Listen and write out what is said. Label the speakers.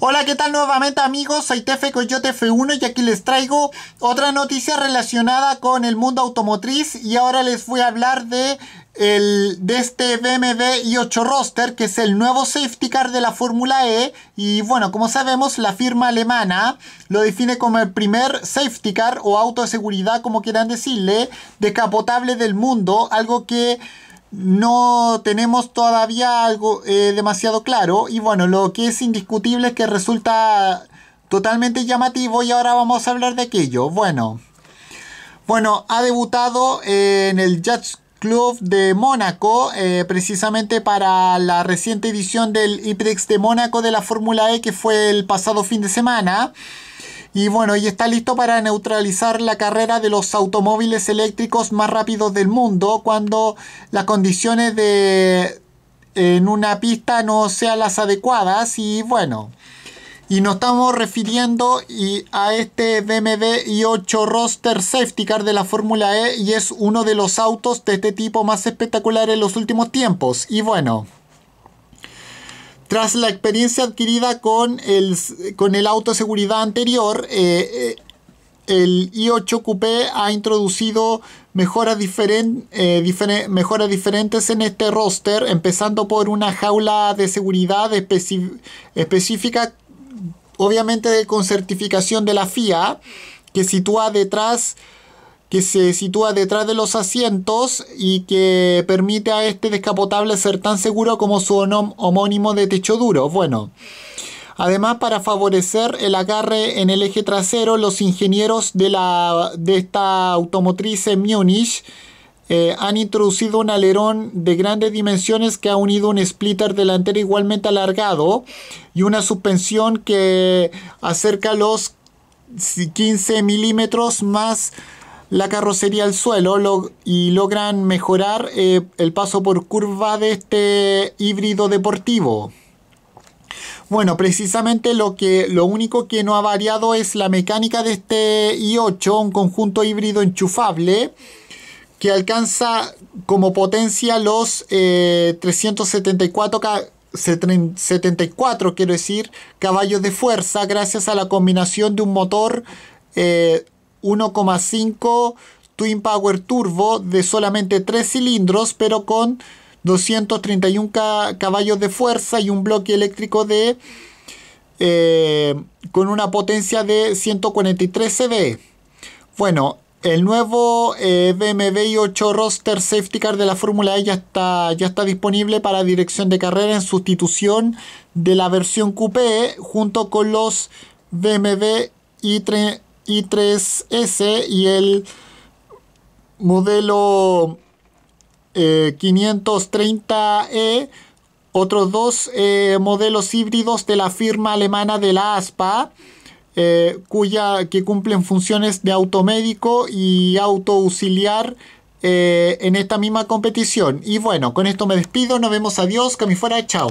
Speaker 1: Hola, ¿qué tal nuevamente amigos? Soy Tefe Coyote F1 y aquí les traigo otra noticia relacionada con el mundo automotriz y ahora les voy a hablar de, el, de este BMW i8 Roster que es el nuevo safety car de la Fórmula E y bueno, como sabemos la firma alemana lo define como el primer safety car o auto de seguridad como quieran decirle, descapotable del mundo, algo que no tenemos todavía algo eh, demasiado claro. Y bueno, lo que es indiscutible es que resulta totalmente llamativo y ahora vamos a hablar de aquello. Bueno, bueno ha debutado eh, en el Jazz Club de Mónaco, eh, precisamente para la reciente edición del IPREX de Mónaco de la Fórmula E que fue el pasado fin de semana. Y bueno, y está listo para neutralizar la carrera de los automóviles eléctricos más rápidos del mundo cuando las condiciones de en una pista no sean las adecuadas y bueno. Y nos estamos refiriendo y a este BMW i8 Roster Safety Car de la Fórmula E y es uno de los autos de este tipo más espectaculares en los últimos tiempos. Y bueno. Tras la experiencia adquirida con el, con el auto seguridad anterior, eh, eh, el i8 Coupé ha introducido mejoras, eh, mejoras, diferentes en este roster, empezando por una jaula de seguridad específica, obviamente con certificación de la FIA, que sitúa detrás que se sitúa detrás de los asientos y que permite a este descapotable ser tan seguro como su homónimo de techo duro. Bueno, además para favorecer el agarre en el eje trasero, los ingenieros de, la, de esta automotriz en Múnich eh, han introducido un alerón de grandes dimensiones que ha unido un splitter delantero igualmente alargado y una suspensión que acerca los 15 milímetros más la carrocería al suelo y logran mejorar eh, el paso por curva de este híbrido deportivo. Bueno, precisamente lo, que, lo único que no ha variado es la mecánica de este i8, un conjunto híbrido enchufable que alcanza como potencia los 374 eh, 74 quiero decir caballos de fuerza gracias a la combinación de un motor eh, 1,5 Twin Power Turbo de solamente 3 cilindros, pero con 231 caballos de fuerza y un bloque eléctrico de eh, con una potencia de 143 CV. Bueno, el nuevo eh, BMW i8 Roster Safety Car de la Fórmula E ya está, ya está disponible para dirección de carrera en sustitución de la versión Coupé junto con los BMW i3, i3S y el modelo 530E, eh, otros dos eh, modelos híbridos de la firma alemana de la ASPA, eh, cuya, que cumplen funciones de automédico y auto auxiliar en esta misma competición. Y bueno, con esto me despido, nos vemos, adiós, que me fuera, chao.